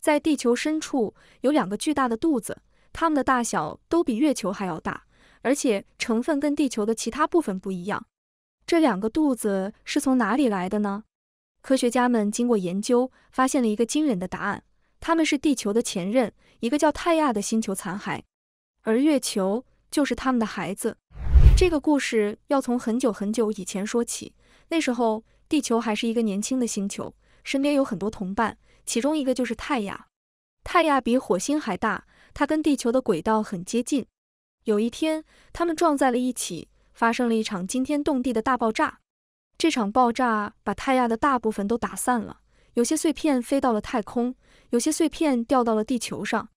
在地球深处有两个巨大的肚子，它们的大小都比月球还要大，而且成分跟地球的其他部分不一样。这两个肚子是从哪里来的呢？科学家们经过研究，发现了一个惊人的答案：它们是地球的前任，一个叫泰亚的星球残骸，而月球就是他们的孩子。这个故事要从很久很久以前说起，那时候地球还是一个年轻的星球，身边有很多同伴。其中一个就是泰亚，泰亚比火星还大，它跟地球的轨道很接近。有一天，他们撞在了一起，发生了一场惊天动地的大爆炸。这场爆炸把泰亚的大部分都打散了，有些碎片飞到了太空，有些碎片掉到了地球上。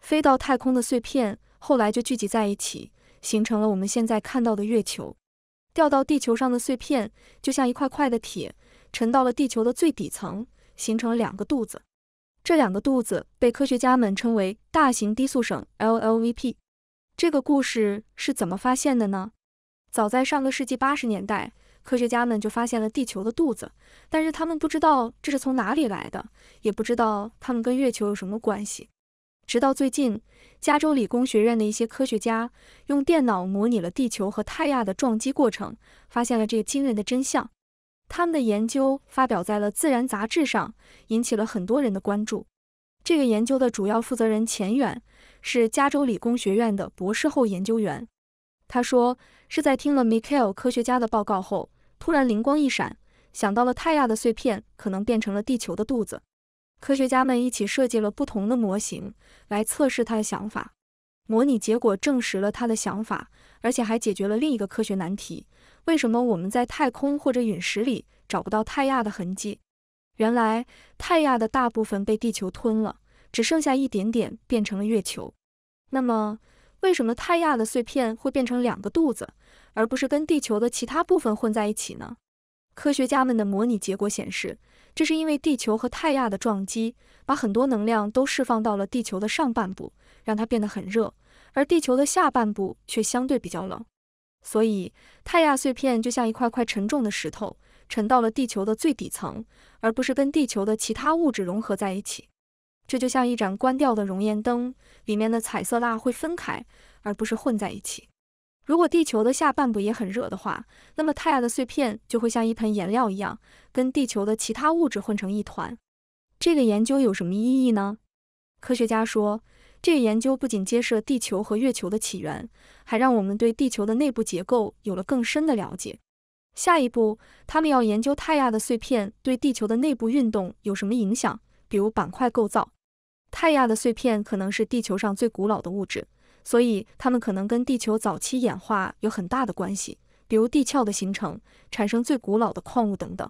飞到太空的碎片后来就聚集在一起，形成了我们现在看到的月球。掉到地球上的碎片就像一块块的铁，沉到了地球的最底层。形成了两个肚子，这两个肚子被科学家们称为大型低速省 （LLVP）。这个故事是怎么发现的呢？早在上个世纪八十年代，科学家们就发现了地球的肚子，但是他们不知道这是从哪里来的，也不知道它们跟月球有什么关系。直到最近，加州理工学院的一些科学家用电脑模拟了地球和太阳的撞击过程，发现了这个惊人的真相。他们的研究发表在了《自然》杂志上，引起了很多人的关注。这个研究的主要负责人钱远是加州理工学院的博士后研究员。他说，是在听了 Mikhail 科学家的报告后，突然灵光一闪，想到了泰亚的碎片可能变成了地球的肚子。科学家们一起设计了不同的模型来测试他的想法，模拟结果证实了他的想法，而且还解决了另一个科学难题。为什么我们在太空或者陨石里找不到泰亚的痕迹？原来泰亚的大部分被地球吞了，只剩下一点点变成了月球。那么，为什么泰亚的碎片会变成两个肚子，而不是跟地球的其他部分混在一起呢？科学家们的模拟结果显示，这是因为地球和泰亚的撞击把很多能量都释放到了地球的上半部，让它变得很热，而地球的下半部却相对比较冷。所以，太亚碎片就像一块块沉重的石头，沉到了地球的最底层，而不是跟地球的其他物质融合在一起。这就像一盏关掉的熔岩灯，里面的彩色蜡会分开，而不是混在一起。如果地球的下半部也很热的话，那么太亚的碎片就会像一盆颜料一样，跟地球的其他物质混成一团。这个研究有什么意义呢？科学家说。这个研究不仅揭示了地球和月球的起源，还让我们对地球的内部结构有了更深的了解。下一步，他们要研究太亚的碎片对地球的内部运动有什么影响，比如板块构造。太亚的碎片可能是地球上最古老的物质，所以它们可能跟地球早期演化有很大的关系，比如地壳的形成、产生最古老的矿物等等。